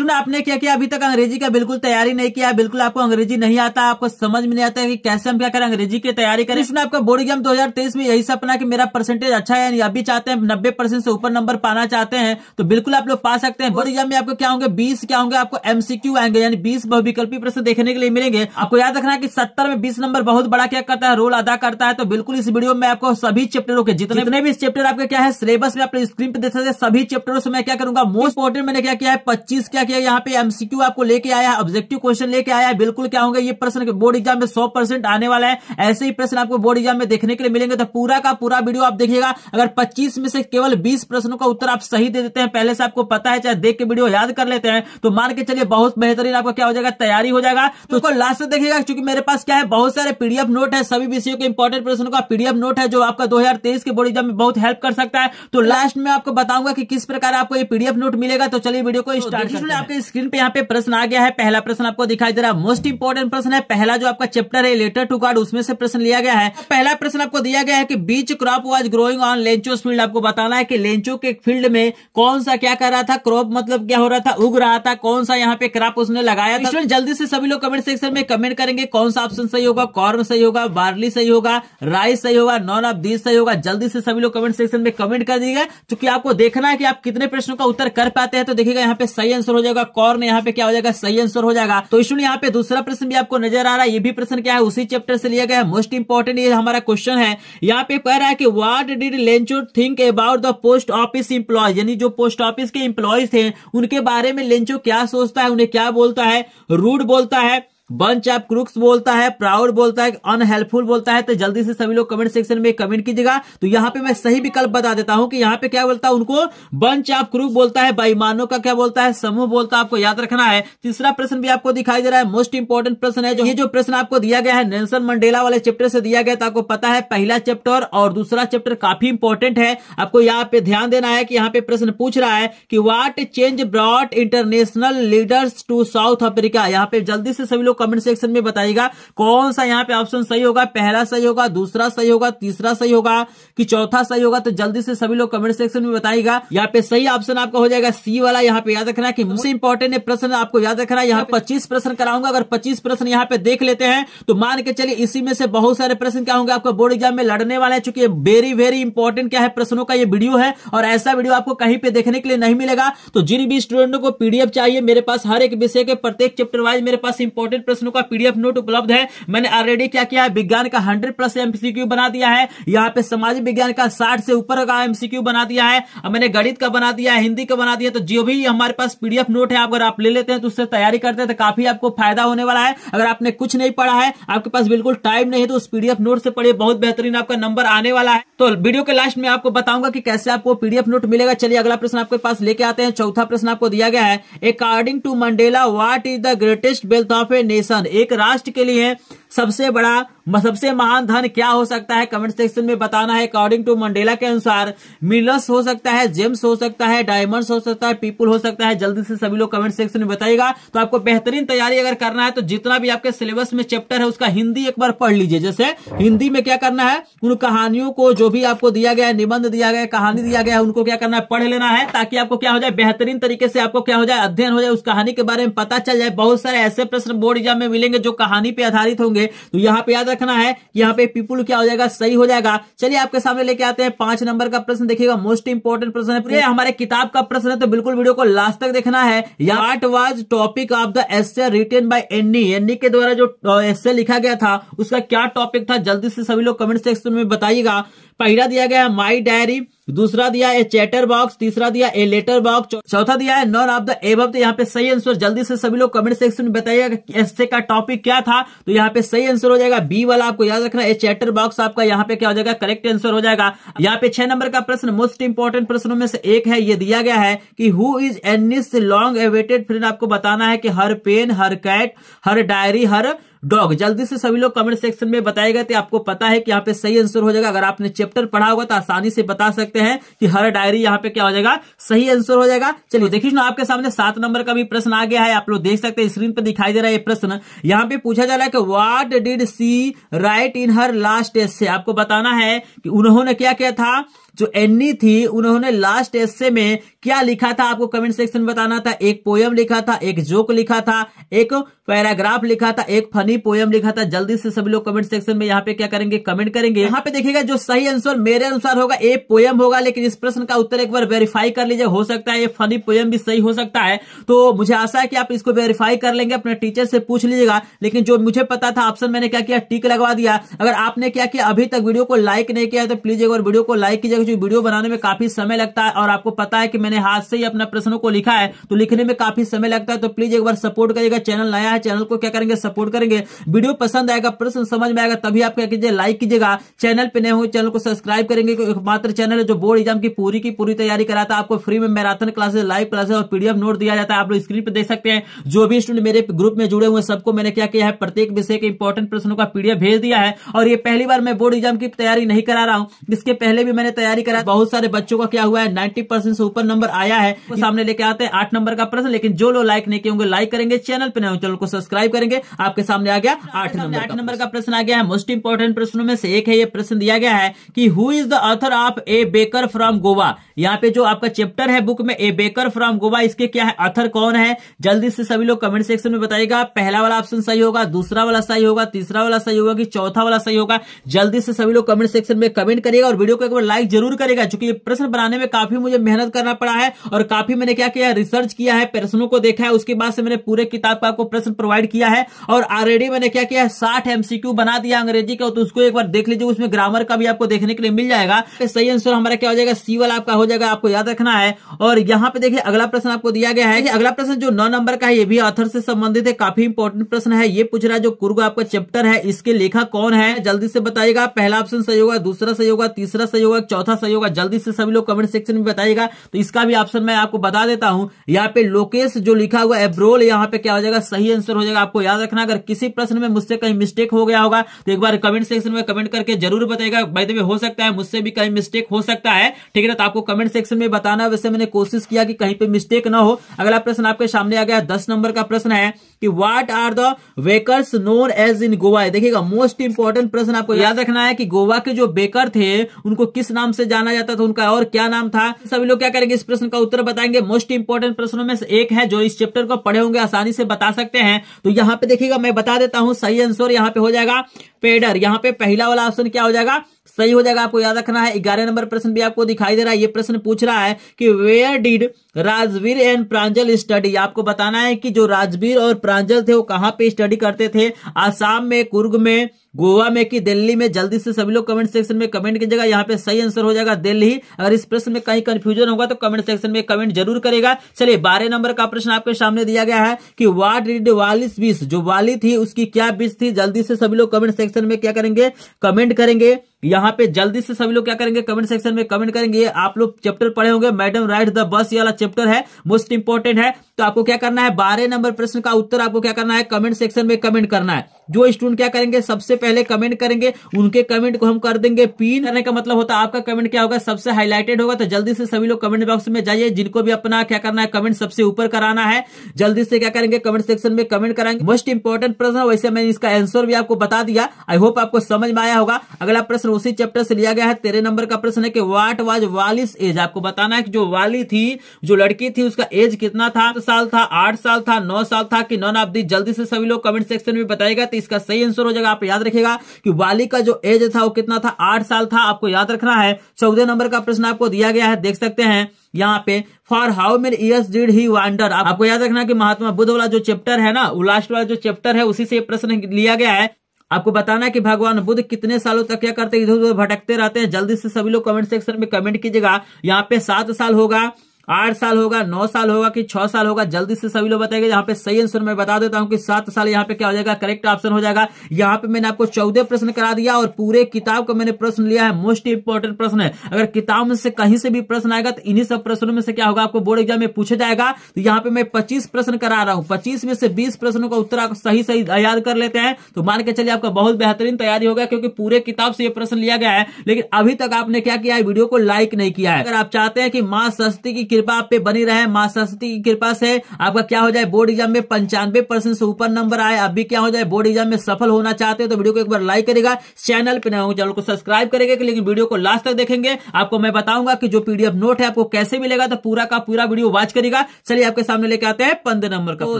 student आपने क्या किया अभी तक अंग्रेजी का बिल्कुल तैयारी नहीं किया बिल्कुल आपको अंग्रेजी नहीं आता आपको समझ में नहीं आता कि कैसे हम क्या करें अंग्रेजी की तैयारी करें इसमें आपका बोर्ड एग्जाम 2023 में यही सपना कि मेरा परसेंटेज अच्छा है अभी चाहते हैं नब्बे परसेंट से ऊपर नंबर पाना चाहते हैं तो बिल्कुल आप लोग पा सकते हैं बोर्ड एग्जाम में आपको क्या होंगे बीस क्या होंगे आपको एमसीक्यू आएंगे यानी बीस बहुविकल्पी प्रश्न देखने के लिए मिलेंगे आपको याद रखना की सत्तर में बीस नंबर बहुत बड़ा क्या करता है रोल अदा करता है तो बिल्कुल इस वीडियो में आपको सभी चैप्टरों के जितने भी चैप्टर आपके क्या है सिलेबस में आप स्क्रीन पर देख सकते सभी चैप्टरों से मैं क्या करूंगा मोस्ट इंपोर्टेंट मैंने क्या किया है पच्चीस क्या कि यहाँ पे एमसीक्यू आपको लेके आया ऑब्जेक्टिव क्वेश्चन लेके आया बिल्कुल क्या होंगे ये प्रश्न बोर्ड एग्जाम में सौ परसेंट आने वाला है ऐसे ही प्रश्न आपको बोर्ड एग्जाम में देखने के लिए मिलेंगे तो पूरा का पूरा वीडियो आप देखिएगा अगर पच्चीस में से केवल बीस प्रश्नों का उत्तर आप सही दे देते हैं पहले से आपको पता है चाहे देख के वीडियो याद कर लेते हैं तो मान के चलिए बहुत बेहतरीन आपका क्या हो जाएगा तैयारी हो जाएगा तो उसको लास्ट से देखिएगा क्योंकि मेरे पास क्या है बहुत सारे पीडीएफ नोट है सभी विषयों के इंपॉर्टेंट प्रश्नों का पीडीएफ नोट है जो आपका दो के बोर्ड एग्जाम में बहुत हेल्प कर सकता है तो लास्ट में आपको बताऊंगा कि किस प्रकार आपको ये पीडीएफ नोट मिलेगा तो चलिए वीडियो को स्टार्ट तो आपके स्क्रीन पे यहाँ पे प्रश्न आ गया है पहला प्रश्न आपको दिखाई दे रहा है मोस्ट इंपोर्टेंट प्रश्न है पहला जो आपका चैप्टर है लेटर टू कार्ड उसमें से प्रश्न लिया गया है पहला प्रश्न आपको दिया गया है कि which crop was growing on Lencho field आपको बताना है कि लेंचो के फील्ड में कौन सा क्या कर रहा था क्रॉप मतलब क्या हो रहा था उग रहा था कौन सा यहाँ पे क्रॉप उसने लगाया था जल्दी से सभी लोग कमेंट सेक्शन में कमेंट करेंगे कौन सा ऑप्शन सही होगा कॉर्न सही होगा बार्ली सही होगा राइस सही होगा नॉन ऑफ दीज सही होगा जल्दी से सभी लोग कमेंट सेक्शन में कमेंट कर दीजिएगा क्योंकि आपको देखना है कि आप कितने प्रश्नों का उत्तर कर पाते हैं तो देखिएगा यहाँ पे सही आंसर हो जाएगा कॉर्न यहाँ पे क्या हो जाएगा सही आंसर हो जाएगा तो स्टूडेंट यहाँ पे दूसरा प्रश्न भी आपको नजर आ रहा है ये भी प्रश्न क्या है उसी चैप्टर से लिया गया मोस्ट इंपोर्टेंट ये हमारा क्वेश्चन है यहाँ पे कह रहा है कि what did Lencho think about the post office employ यानी जो पोस्ट ऑफिस के इंप्लॉयज थे उनके बारे में लेंचो क्या सोचता है उन्हें क्या बोलता है रूड बोलता है बंच ऑफ क्रुक्स बोलता है प्राउड बोलता है अनहेल्पफुल बोलता है तो जल्दी से सभी लोग कमेंट सेक्शन में कमेंट कीजिएगा तो यहाँ पे मैं सही विकल्प बता देता हूँ कि यहाँ पे क्या बोलता है उनको बंच ऑफ क्रूक बोलता है बाईमानों का क्या बोलता है समूह बोलता है आपको याद रखना है तीसरा प्रश्न भी आपको दिखाई दे रहा है मोस्ट इंपोर्टेंट प्रश्न है जो ये जो प्रश्न आपको दिया गया है नेल्सन मंडेला वाले चैप्टर से दिया गया तो आपको पता है पहला चैप्टर और दूसरा चैप्टर काफी इंपॉर्टेंट है आपको यहाँ पे ध्यान देना है कि यहाँ पे प्रश्न पूछ रहा है कि what change brought international leaders to South Africa यहाँ पे जल्दी से सभी लोग कमेंट सेक्शन में बताइएगा कौन सा यहाँ पे ऑप्शन सही होगा पहला सही होगा दूसरा सही होगा तीसरा सही होगा कि चौथा सही होगा तो जल्दी से सभी लोग कमेंट सेक्शन में बताएगा यहाँ पे सही ऑप्शन आपका हो जाएगा सी वाला यहाँ पे याद रखना की मुझसे इंपॉर्टेंट प्रश्न आपको याद रखना यहाँ पच्चीस प्रश्न कराऊंगा अगर पच्चीस प्रश्न यहाँ पे देख लेते हैं तो मान के चलिए इसी में से बहुत सारे प्रश्न क्या होंगे आपको बोर्ड एग्जाम में लड़ने वाले हैं चूंकि वेरी वेरी इंपॉर्टेंट क्या है प्रश्नों का ये वीडियो है और ऐसा वीडियो आपको कहीं पे देखने के लिए नहीं मिलेगा तो जिन भी स्टूडेंटों को पीडीएफ चाहिए मेरे पास हर एक विषय के प्रत्येक चैप्टर वाइज मेरे पास इंपॉर्टेंट प्रश्नों का पीडीएफ नोट उपलब्ध है मैंने ऑलरेडी क्या किया है विज्ञान का हंड्रेड प्लस एमसीक्यू बना दिया है यहाँ पे सामाजिक विज्ञान का साठ से ऊपर का एमसीक्यू बना दिया है मैंने गणित का बना दिया है हिंदी का बना दिया तो जो भी हमारे पास पीडीएफ नोट है अगर आप ले लेते हैं तो उससे तैयारी करते हैं तो काफी आपको फायदा होने वाला है अगर आपने कुछ नहीं पढ़ा है आपके पास बिल्कुल टाइम नहीं है तो उस पीडीएफ नोट से पढ़िए बहुत बेहतरीन आपका नंबर आने वाला है तो वीडियो के लास्ट में आपको बताऊंगा कि कैसे आपको पीडीएफ नोट मिलेगा चलिए अगला प्रश्न आपके पास लेके आते हैं चौथा प्रश्न आपको दिया गया है according to Mandela what is the greatest wealth of a nation एक राष्ट्र के लिए है सबसे बड़ा सबसे महान धन क्या हो सकता है कमेंट सेक्शन में बताना है अकॉर्डिंग टू मंडेला के अनुसार मिलर्स हो सकता है जेम्स हो सकता है डायमंड्स हो सकता है पीपल हो सकता है जल्दी से सभी लोग कमेंट सेक्शन में बताइएगा तो आपको बेहतरीन तैयारी अगर करना है तो जितना भी आपके सिलेबस में चैप्टर है उसका हिंदी एक बार पढ़ लीजिए जैसे हिंदी में क्या करना है उन कहानियों को जो भी आपको दिया गया है निबंध दिया गया कहानी दिया गया है उनको क्या करना है पढ़ लेना है ताकि आपको क्या हो जाए बेहतरीन तरीके से आपको क्या हो जाए अध्ययन हो जाए उस कहानी के बारे में पता चल जाए बहुत सारे ऐसे प्रश्न बोर्ड एग्जाम में मिलेंगे जो कहानी पे आधारित होंगे होंगे तो यहाँ पे याद रखना है यहाँ पे पीपुल क्या हो जाएगा सही हो जाएगा चलिए आपके सामने लेके आते हैं पांच नंबर का प्रश्न देखिएगा मोस्ट इंपोर्टेंट प्रश्न है ये हमारे किताब का प्रश्न है तो बिल्कुल वीडियो को लास्ट तक देखना है what was topic of the essay written by Anne Anne के द्वारा जो एस्से लिखा गया था उसका क्या टॉपिक था जल्दी से सभी लोग कमेंट सेक्शन में बताइएगा पहला दिया गया है माई डायरी दूसरा दिया है चैटर बॉक्स तीसरा दिया ए लेटर बॉक्स चौथा दिया है नॉन ऑफ द एब तो यहाँ पे सही आंसर जल्दी से सभी लोग कमेंट सेक्शन में बताइएगा एस्से का टॉपिक क्या था तो यहाँ पे सही आंसर हो जाएगा बी वाला आपको याद रखना है चैटर बॉक्स आपका यहाँ पे क्या हो जाएगा करेक्ट आंसर हो जाएगा यहाँ पे छह नंबर का प्रश्न मोस्ट इंपोर्टेंट प्रश्नों में से एक है ये दिया गया है कि who is Anne's long awaited friend आपको बताना है कि her pen her cat her diary her dog जल्दी से सभी लोग कमेंट सेक्शन में बताएगा तो आपको पता है कि यहाँ पे सही आंसर हो जाएगा अगर आपने चैप्टर पढ़ा होगा तो आसानी से बता सकते हैं कि हर डायरी यहाँ पे क्या हो जाएगा सही आंसर हो जाएगा चलिए देखिए ना आपके सामने सात नंबर का भी प्रश्न आ गया है आप लोग देख सकते हैं स्क्रीन पर दिखाई दे रहा है ये प्रश्न यहाँ पे पूछा जा रहा है कि what did she write in her last essay से आपको बताना है कि उन्होंने क्या किया था जो एनी e थी उन्होंने लास्ट एस में क्या लिखा था आपको कमेंट सेक्शन बताना था एक पोयम लिखा था एक जोक लिखा था एक पैराग्राफ लिखा था एक फनी पोयम लिखा था जल्दी से सभी लोग कमेंट सेक्शन में यहाँ पे क्या करेंगे कमेंट करेंगे यहाँ पे देखिएगा जो सही आंसर मेरे अनुसार होगा ए पोयम होगा लेकिन इस प्रश्न का उत्तर एक बार वेरीफाई कर लीजिए हो सकता है ये फनी पोयम भी सही हो सकता है तो मुझे आशा है कि आप इसको वेरीफाई कर लेंगे अपने टीचर से पूछ लीजिएगा लेकिन जो मुझे पता था ऑप्शन मैंने क्या किया टिक लगवा दिया अगर आपने क्या किया अभी तक वीडियो को लाइक नहीं किया तो प्लीज एक बार वीडियो को लाइक कीजिएगा मुझे वीडियो बनाने में काफी समय लगता है और आपको पता है कि मैंने हाथ से ही अपना प्रश्नों को लिखा है तो लिखने में काफी समय लगता है तो प्लीज एक बार सपोर्ट करिएगा चैनल नया है चैनल को क्या करेंगे सपोर्ट करेंगे वीडियो पसंद आएगा प्रश्न समझ में आएगा तभी आप क्या कीजिए लाइक कीजिएगा चैनल पर नए हो चैनल को सब्सक्राइब करेंगे मात्र चैनल है जो बोर्ड एग्जाम की पूरी की पूरी तैयारी कराता है आपको फ्री में मैराथन क्लासेस लाइव क्लासेस और पीडीएफ नोट दिया जाता है आप लोग स्क्रीन पर देख सकते हैं जो भी स्टूडेंट मेरे ग्रुप में जुड़े हुए सबको मैंने क्या किया है प्रत्येक विषय के इंपॉर्टेंट प्रश्नों का पीडीएफ भेज दिया है और ये पहली बार मैं बोर्ड एग्जाम की तैयारी नहीं करा रहा हूं इसके पहले भी मैंने तैयारी तैयारी करा बहुत सारे बच्चों का क्या हुआ है नाइन्टी परसेंट से ऊपर नंबर आया है तो सामने लेके आते हैं आठ नंबर का प्रश्न लेकिन जो लोग लाइक नहीं होंगे लाइक करेंगे चैनल पर चैनल को सब्सक्राइब करेंगे आपके सामने आ गया आठ नंबर आठ नंबर का प्रश्न आ गया है मोस्ट इंपोर्टेंट प्रश्नों में से एक है ये प्रश्न दिया गया है की who is the author of a baker from Goa यहाँ पे जो आपका चैप्टर है बुक में ए बेकर फ्रॉम गोवा इसके क्या है अथर कौन है जल्दी से सभी लोग कमेंट सेक्शन में बताएगा पहला वाला ऑप्शन सही होगा दूसरा वाला सही होगा तीसरा वाला सही होगा कि चौथा वाला सही होगा जल्दी से सभी लोग कमेंट सेक्शन में कमेंट करिएगा और वीडियो को एक बार लाइक जरूर करेगा चूंकि प्रश्न बनाने में काफी मुझे मेहनत करना पड़ा है और काफी मैंने क्या किया रिसर्च किया है प्रश्नों को देखा है उसके बाद से मैंने पूरे किताब का आपको प्रश्न प्रोवाइड किया है और ऑलरेडी मैंने क्या किया है साठ एमसीक्यू बना दिया अंग्रेजी का तो उसको एक बार देख लीजिए उसमें ग्रामर का भी आपको देखने के लिए मिल जाएगा सही आंसर हमारा क्या हो जाएगा सी वाला आपका हो जाएगा आपको याद रखना है और यहाँ पे देखिए अगला प्रश्न आपको दिया गया है कि अगला प्रश्न जो नौ नंबर का है ये भी ऑथर से संबंधित है काफी इंपोर्टेंट प्रश्न है ये पूछ रहा है जो कुर्ग आपका चैप्टर है इसके लेखक कौन है जल्दी से बताइएगा पहला ऑप्शन सही होगा दूसरा सही होगा तीसरा सही होगा चौथा चौथा सही होगा जल्दी से सभी लोग कमेंट सेक्शन में बताइएगा तो इसका भी ऑप्शन मैं आपको बता देता हूं यहाँ पे लोकेश जो लिखा हुआ एब्रोल यहाँ पे क्या हो जाएगा सही आंसर हो जाएगा आपको याद रखना अगर किसी प्रश्न में मुझसे कहीं मिस्टेक हो गया होगा तो एक बार कमेंट सेक्शन में कमेंट करके जरूर बताएगा भाई द हो सकता है मुझसे भी कहीं मिस्टेक हो सकता है ठीक है ना तो आपको कमेंट सेक्शन में बताना वैसे मैंने कोशिश किया कि कहीं पे मिस्टेक ना हो अगला प्रश्न आपके सामने आ गया दस नंबर का प्रश्न है कि what are the bakers known as in Goa देखिएगा मोस्ट इंपोर्टेंट प्रश्न आपको याद रखना है कि गोवा के जो बेकर थे उनको किस नाम से से जाना जाता था उनका और क्या नाम था सभी लोग क्या करेंगे इस प्रश्न का उत्तर बताएंगे मोस्ट इंपोर्टेंट प्रश्नों में से एक है जो इस चैप्टर को पढ़े होंगे आसानी से बता सकते हैं तो यहाँ पे देखिएगा मैं बता देता हूँ सही आंसर यहाँ पे हो जाएगा पेडर यहाँ पे पहला वाला ऑप्शन क्या हो जाएगा सही हो जाएगा आपको याद रखना है ग्यारह नंबर प्रश्न भी आपको दिखाई दे रहा है ये प्रश्न पूछ रहा है कि where did Rajvir and Pranjal study आपको बताना है कि जो राजवीर और प्रांजल थे वो कहाँ पे स्टडी करते थे आसाम में कुर्ग में गोवा में कि दिल्ली में जल्दी से सभी लोग कमेंट सेक्शन में कमेंट कीजिएगा यहाँ पे सही आंसर हो जाएगा दिल्ली अगर इस प्रश्न में कहीं कंफ्यूजन होगा तो कमेंट सेक्शन में कमेंट जरूर करेगा चलिए बारह नंबर का प्रश्न आपके सामने दिया गया है कि वाट डिड वालिस बीस जो वाली थी उसकी क्या बीस थी जल्दी से सभी लोग कमेंट सेक्शन में क्या करेंगे कमेंट करेंगे यहाँ पे जल्दी से सभी लोग क्या करेंगे कमेंट सेक्शन में कमेंट करेंगे ये आप लोग चैप्टर पढ़े होंगे मैडम राइट द बस ये वाला चैप्टर है मोस्ट इंपोर्टेंट है तो आपको क्या करना है बारह नंबर प्रश्न का उत्तर आपको क्या करना है कमेंट सेक्शन में कमेंट करना है जो स्टूडेंट क्या करेंगे सबसे पहले कमेंट करेंगे उनके कमेंट को हम कर देंगे पीन करने का मतलब होता है आपका कमेंट क्या होगा सबसे हाईलाइटेड होगा तो जल्दी से सभी लोग कमेंट बॉक्स में जाइए जिनको भी अपना क्या करना है कमेंट सबसे ऊपर कराना है जल्दी से क्या करेंगे कमेंट सेक्शन में कमेंट कराएंगे मोस्ट इंपोर्टेंट प्रश्न वैसे मैंने इसका आंसर भी आपको बता दिया आई होप आपको समझ में आया होगा अगला प्रश्न प्रश्न उसी चैप्टर से लिया गया है तेरह नंबर का प्रश्न है कि वाट वाज वालिस एज आपको बताना है कि जो वाली थी जो लड़की थी उसका एज कितना था आठ साल था आठ साल था नौ साल था कि नॉन आप जल्दी से सभी लोग कमेंट सेक्शन में बताएगा तो इसका सही आंसर हो जाएगा आप याद रखेगा कि वाली का जो एज था वो कितना था आठ साल था आपको याद रखना है चौदह नंबर का प्रश्न आपको दिया गया है देख सकते हैं यहाँ पे for how many years did he wander आपको याद रखना कि महात्मा बुद्ध वाला जो चैप्टर है ना वो लास्ट वाला जो चैप्टर है उसी से प्रश्न लिया गया है आपको बताना है कि भगवान बुद्ध कितने सालों तक क्या करते इधर उधर भटकते रहते हैं जल्दी से सभी लोग कमेंट सेक्शन में कमेंट कीजिएगा यहाँ पे सात साल होगा आठ साल होगा नौ साल होगा कि छह साल होगा जल्दी से सभी लोग बताएंगे यहाँ पे सही आंसर मैं बता देता हूँ कि सात साल यहाँ पे क्या हो जाएगा करेक्ट ऑप्शन हो जाएगा यहाँ पे मैंने आपको चौदह प्रश्न करा दिया और पूरे किताब का मैंने प्रश्न लिया है मोस्ट इंपोर्टेंट प्रश्न है अगर किताब में से कहीं से भी प्रश्न आएगा तो इन्हीं सब प्रश्नों में से क्या होगा आपको बोर्ड एग्जाम में पूछा जाएगा तो यहाँ पे मैं पच्चीस प्रश्न करा रहा हूँ पच्चीस में से बीस प्रश्नों का उत्तर आप सही सही याद कर लेते हैं तो मान के चलिए आपका बहुत बेहतरीन तैयारी होगा क्योंकि पूरे किताब से यह प्रश्न लिया गया है लेकिन अभी तक आपने क्या किया है वीडियो को लाइक नहीं किया है अगर आप चाहते हैं कि माँ सस्ती की कृपा आप पे बनी रहे माँ सरस्वती की कृपा से आपका क्या हो जाए बोर्ड एग्जाम में पंचानवे परसेंट से ऊपर नंबर आए आप भी क्या हो जाए बोर्ड एग्जाम में सफल होना चाहते हैं तो वीडियो को एक बार लाइक करेगा चैनल पर ना चैनल को सब्सक्राइब करेगा लेकिन वीडियो को लास्ट तक देखेंगे आपको मैं बताऊंगा कि जो पीडीएफ नोट है आपको कैसे मिलेगा तो पूरा का पूरा वीडियो वॉच करेगा चलिए आपके सामने लेके आते हैं पंद्रह नंबर का तो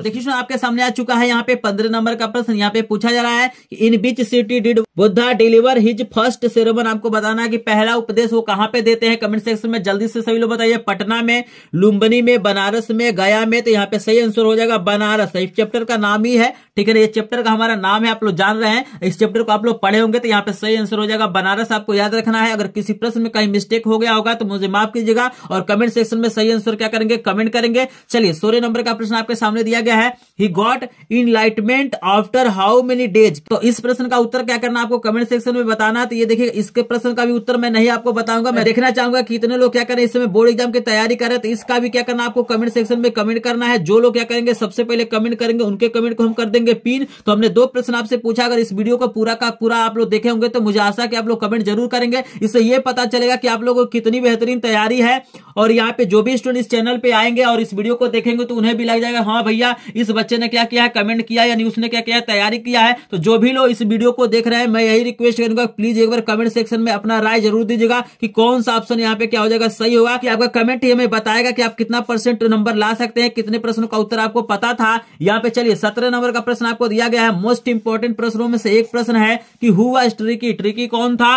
देखिए आपके सामने आ चुका है यहाँ पे पंद्रह नंबर का प्रश्न यहाँ पे पूछा जा रहा है in which city did Buddha deliver his first sermon आपको बताना है कि पहला उपदेश वो कहां पे देते हैं कमेंट सेक्शन में जल्दी से सभी लोग बताइए पटना में लुम्बनी में बनारस में गया में तो यहाँ पे सही आंसर हो जाएगा बनारस इस चैप्टर का नाम ही है ठीक है ना ये चैप्टर का हमारा नाम है आप लोग जान रहे हैं इस चैप्टर को आप लोग पढ़े होंगे तो यहाँ पे सही आंसर हो जाएगा बनारस आपको याद रखना है अगर किसी प्रश्न में कहीं मिस्टेक हो गया होगा तो मुझे माफ कीजिएगा और कमेंट सेक्शन में सही आंसर क्या करेंगे कमेंट करेंगे चलिए सोलह नंबर का प्रश्न आपके सामने दिया गया है he got enlightenment after how many days तो इस प्रश्न का उत्तर क्या करना आपको कमेंट सेक्शन में बताना तो ये देखिए इसके प्रश्न का भी उत्तर मैं नहीं आपको बताऊंगा मैं देखना चाहूंगा कितने लोग क्या करें इसमें बोर्ड एग्जाम की तैयारी करें तो इसका भी क्या करना आपको कमेंट सेक्शन में कमेंट करना है जो लोग क्या करेंगे सबसे पहले कमेंट करेंगे उनके कमेंट को हम कर देंगे करेंगे पिन तो हमने दो प्रश्न आपसे पूछा अगर इस वीडियो को पूरा का पूरा आप लोग देखे होंगे तो मुझे आशा कि आप लोग कमेंट जरूर करेंगे इससे यह पता चलेगा कि आप लोगों की कितनी बेहतरीन तैयारी है और यहाँ पे जो भी स्टूडेंट इस चैनल पे आएंगे और इस वीडियो को देखेंगे तो उन्हें भी लग जाएगा हाँ भैया इस बच्चे ने क्या किया है कमेंट किया यानी उसने क्या किया तैयारी किया है तो जो भी लोग इस वीडियो को देख रहे हैं मैं यही रिक्वेस्ट करूंगा प्लीज एक बार कमेंट सेक्शन में अपना राय जरूर दीजिएगा कि कौन सा ऑप्शन यहाँ पे क्या हो जाएगा सही होगा कि आपका कमेंट ही हमें बताएगा कि आप कितना परसेंट नंबर ला सकते हैं कितने प्रश्नों का उत्तर आपको पता था यहाँ पे चलिए सत्रह नंबर का प्रश्न प्रश्न आपको दिया गया है मोस्ट इंपोर्टेंट प्रश्नों में से एक प्रश्न है कि हुआ ट्रिकी ट्रिकी कौन था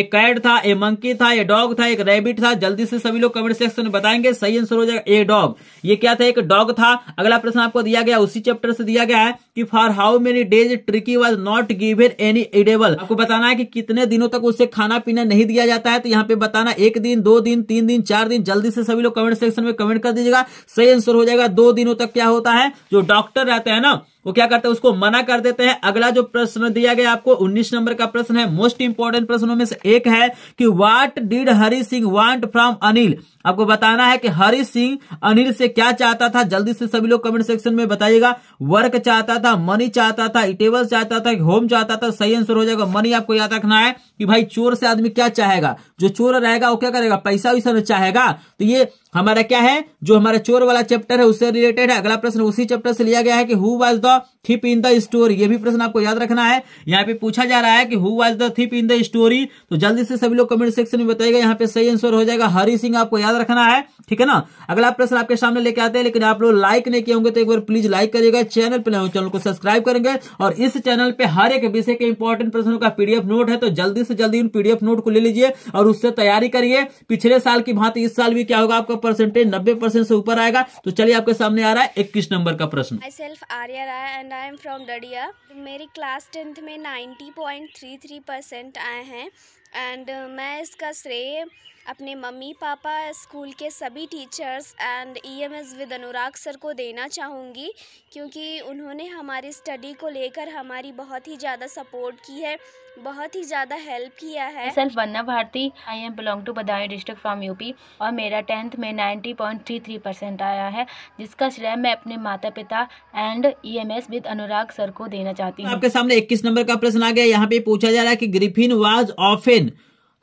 एक कैट था ए मंकी था ए डॉग था एक रैबिट था जल्दी से सभी लोग कमेंट सेक्शन में बताएंगे सही आंसर हो जाएगा ए डॉग ये क्या था एक डॉग था अगला प्रश्न आपको दिया गया उसी चैप्टर से दिया गया है कि for how many days Tricki was not given any edible आपको बताना है कि कितने दिनों तक उसे खाना पीना नहीं दिया जाता है तो यहाँ पे बताना एक दिन दो दिन तीन दिन चार दिन जल्दी से सभी लोग कमेंट सेक्शन में कमेंट कर दीजिएगा सही आंसर हो जाएगा दो दिनों तक क्या होता है जो डॉक्टर रहते हैं ना वो क्या करते हैं उसको मना कर देते हैं अगला जो प्रश्न दिया गया आपको 19 नंबर का प्रश्न है मोस्ट इंपोर्टेंट प्रश्नों में से एक है कि what did Hari Singh want from Anil आपको बताना है कि हरि सिंह अनिल से क्या चाहता था जल्दी से सभी लोग कमेंट सेक्शन में बताइएगा वर्क चाहता था मनी चाहता था इटेबल चाहता था होम चाहता था सही आंसर हो जाएगा मनी आपको याद रखना है कि भाई चोर से आदमी क्या चाहेगा जो चोर रहेगा वो क्या करेगा पैसा वैसा चाहेगा तो ये हमारा क्या है जो हमारा चोर वाला चैप्टर है उससे रिलेटेड है अगला प्रश्न उसी चैप्टर से लिया गया है कि who was the thief in the story ये भी प्रश्न आपको याद रखना है यहाँ पे पूछा जा रहा है कि who was the thief in the story तो जल्दी से सभी लोग कमेंट सेक्शन में बताएगा यहाँ पे सही आंसर हो जाएगा हरि सिंह आपको याद रखना है ठीक है ना अगला प्रश्न आपके सामने लेके आते हैं लेकिन आप लोग लाइक नहीं किए होंगे तो एक बार प्लीज लाइक करिएगा चैनल पर चैनल को सब्सक्राइब करेंगे और इस चैनल पर हर एक विषय के इंपॉर्टेंट प्रश्नों का पीडीएफ नोट है तो जल्दी से जल्दी उन पीडीएफ नोट को ले लीजिए और उससे तैयारी करिए पिछले साल की भांति इस साल भी क्या होगा आपका परसेंटेज नब्बे परसेंट से ऊपर आएगा तो चलिए आपके सामने आ रहा है इक्कीस नंबर का प्रश्न I self Arya Rai and I am from Dadiya मेरी क्लास टेंथ में ninety point three three percent आए हैं एंड uh, मैं इसका श्रेय अपने मम्मी पापा स्कूल के सभी teachers and EMS with Anurag sir को देना चाहूँगी क्योंकि उन्होंने हमारी स्टडी को लेकर हमारी बहुत ही ज़्यादा सपोर्ट की है बहुत ही ज़्यादा हेल्प किया है self Vanna Bharti I am belong to Badaun district from UP और मेरा टेंथ में थ्री परसेंट आया है जिसका श्रेय मैं अपने माता पिता and S with Anurag sir को देना चाहती हूँ आपके सामने इक्कीस नंबर का प्रश्न आ गया यहाँ पे पूछा जा रहा है कि Griffin was of a train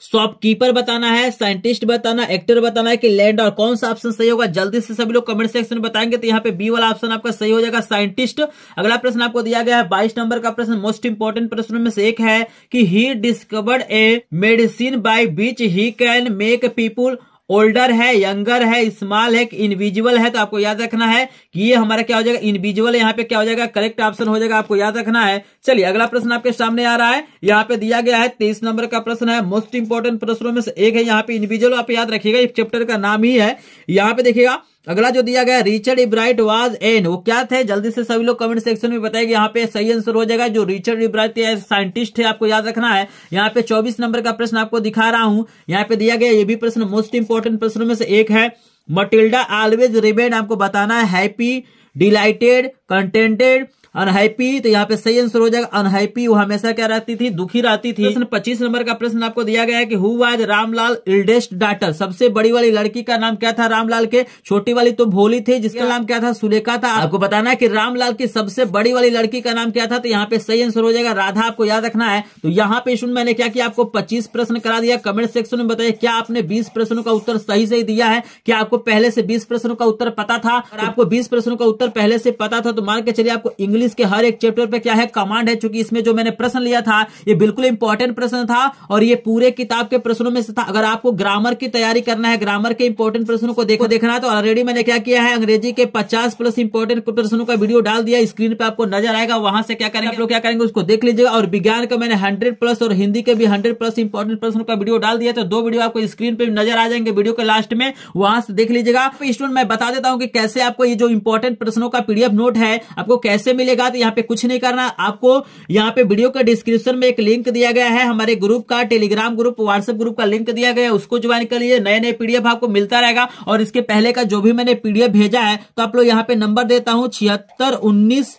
shopkeeper बताना है साइंटिस्ट बताना एक्टर बताना है कि लैंड और कौन सा ऑप्शन सही होगा जल्दी से सभी लोग कमेंट सेक्शन में बताएंगे तो यहाँ पे बी वाला ऑप्शन आपका सही हो जाएगा साइंटिस्ट अगला प्रश्न आपको दिया गया है बाईस नंबर का प्रश्न मोस्ट इंपोर्टेंट प्रश्न में से एक है कि he discovered a medicine by which he can make people older है यंगर है स्मॉल है इनविजुअल है तो आपको याद रखना है कि ये हमारा क्या हो जाएगा इनविजुअल यहाँ पे क्या हो जाएगा करेक्ट ऑप्शन हो जाएगा आपको याद रखना है चलिए अगला प्रश्न आपके सामने आ रहा है यहाँ पे दिया गया है तेईस नंबर का प्रश्न है मोस्ट इंपोर्टेंट प्रश्नों में से एक है यहाँ पे इनविजुअल आप याद रखिएगा इस चैप्टर का नाम ही है यहाँ पे देखिएगा अगला जो दिया गया रिचर्ड इब्राइट वाज एन वो क्या थे जल्दी से सभी लोग कमेंट सेक्शन में बताएंगे यहाँ पे सही आंसर हो जाएगा जो रिचर्ड इब्राइट साइंटिस्ट है आपको याद रखना है यहाँ पे 24 नंबर का प्रश्न आपको दिखा रहा हूं यहाँ पे दिया गया ये भी प्रश्न मोस्ट इंपोर्टेंट प्रश्नों में से एक है मटिल्डा ऑलवेज रिमेन आपको बताना है हैप्पी डिलाइटेड कंटेंटेड अनहैप्पी तो यहाँ पे सही आंसर हो जाएगा अनहैप्पी वो हमेशा क्या रहती थी दुखी रहती थी प्रश्न पच्चीस नंबर का प्रश्न आपको दिया गया है कि who was Ramlal eldest daughter सबसे बड़ी वाली लड़की का नाम क्या था रामलाल के छोटी वाली तो भोली थी जिसका नाम क्या था सुलेखा था आपको बताना है कि रामलाल की सबसे बड़ी वाली लड़की का नाम क्या था तो यहाँ पे सही आंसर हो जाएगा राधा आपको याद रखना है तो यहाँ पे सुन मैंने क्या किया आपको पच्चीस प्रश्न करा दिया कमेंट सेक्शन में बताया क्या आपने बीस प्रश्नों का उत्तर सही सही दिया है क्या आपको पहले से बीस प्रश्नों का उत्तर पता था तो आपको बीस प्रश्नों का उत्तर पहले से पता था तो मान के चलिए आपको इंग्लिश के हर एक चैप्टर पे क्या है कमांड है चूंकि इसमें जो मैंने प्रश्न लिया था ये बिल्कुल इंपॉर्टेंट प्रश्न था और ये पूरे किताब के प्रश्नों में से था अगर आपको ग्रामर की तैयारी करना है ग्रामर के इंपॉर्टेंट प्रश्नों को देखो देखना तो ऑलरेडी मैंने क्या किया है अंग्रेजी के पचास प्लस इंपॉर्टेंट प्रश्नों का वीडियो डाल दिया स्क्रीन पर आपको नजर आएगा वहां से क्या करेंगे आप लोग क्या करेंगे उसको देख लीजिएगा और विज्ञान का मैंने हंड्रेड प्लस और हिंदी के भी हंड्रेड प्लस इंपॉर्टेंट प्रश्नों का वीडियो डाल दिया तो दो वीडियो आपको स्क्रीन पे नजर आ जाएंगे वीडियो के लास्ट में वहां से देख लीजिएगा स्टूडेंट तो मैं बता देता हूँ कि कैसे आपको ये जो इंपॉर्टेंट प्रश्नों का पीडीएफ नोट है आपको कैसे मिलेगा करिएगा तो यहाँ पे कुछ नहीं करना आपको यहाँ पे वीडियो का डिस्क्रिप्शन में एक लिंक दिया गया है हमारे ग्रुप का टेलीग्राम ग्रुप व्हाट्सएप ग्रुप का लिंक दिया गया है उसको ज्वाइन कर लीजिए नए नए पीडीएफ आपको मिलता रहेगा और इसके पहले का जो भी मैंने पीडीएफ भेजा है तो आप लोग यहाँ पे नंबर देता हूँ छिहत्तर उन्नीस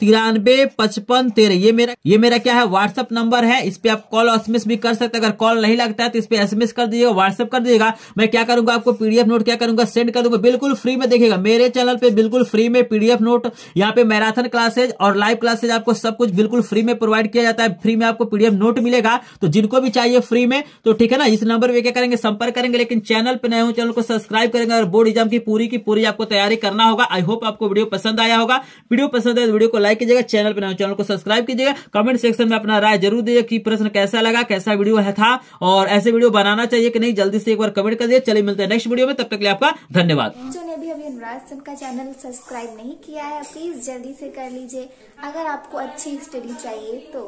तिरानबे पचपन तेरह ये मेरा ये मेरा क्या है व्हाट्सअप नंबर है इस पे आप कॉल एसएमएस भी कर सकते हैं अगर कॉल नहीं लगता है तो इस पे एसएमएस कर दीजिएगा व्हाट्सअप कर दीजिएगा मैं क्या करूंगा आपको पीडीएफ नोट क्या करूंगा सेंड कर दूंगा बिल्कुल फ्री में देखिएगा मेरे चैनल पे बिल्कुल फ्री में पीडीएफ नोट यहाँ पे मैराथन क्लासेज और लाइव क्लासेज आपको सब कुछ बिल्कुल फ्री में प्रोवाइड किया जाता है फ्री में आपको पीडीएफ नोट मिलेगा तो जिनको भी चाहिए फ्री में तो ठीक है ना इस नंबर पर क्या करेंगे संपर्क करेंगे लेकिन चैनल पर नए हो चैनल को सब्सक्राइब करेंगे और बोर्ड एग्जाम की पूरी की पूरी आपको तैयारी करना होगा आई होप आपको वीडियो पसंद आया होगा वीडियो पसंद आया तो वीडियो को लाइक कीजिएगा चैनल पर चैनल को सब्सक्राइब कीजिएगा कमेंट सेक्शन में अपना राय जरूर दीजिए कि प्रश्न कैसा लगा कैसा वीडियो है था और ऐसे वीडियो बनाना चाहिए कि नहीं जल्दी से एक बार कमेंट कर दिए चलिए मिलते हैं नेक्स्ट वीडियो में तब तक लिए आपका धन्यवाद जो भी अभी अनुराग सिंह का चैनल सब्सक्राइब नहीं किया है प्लीज जल्दी से कर लीजिए अगर आपको अच्छी स्टडी चाहिए तो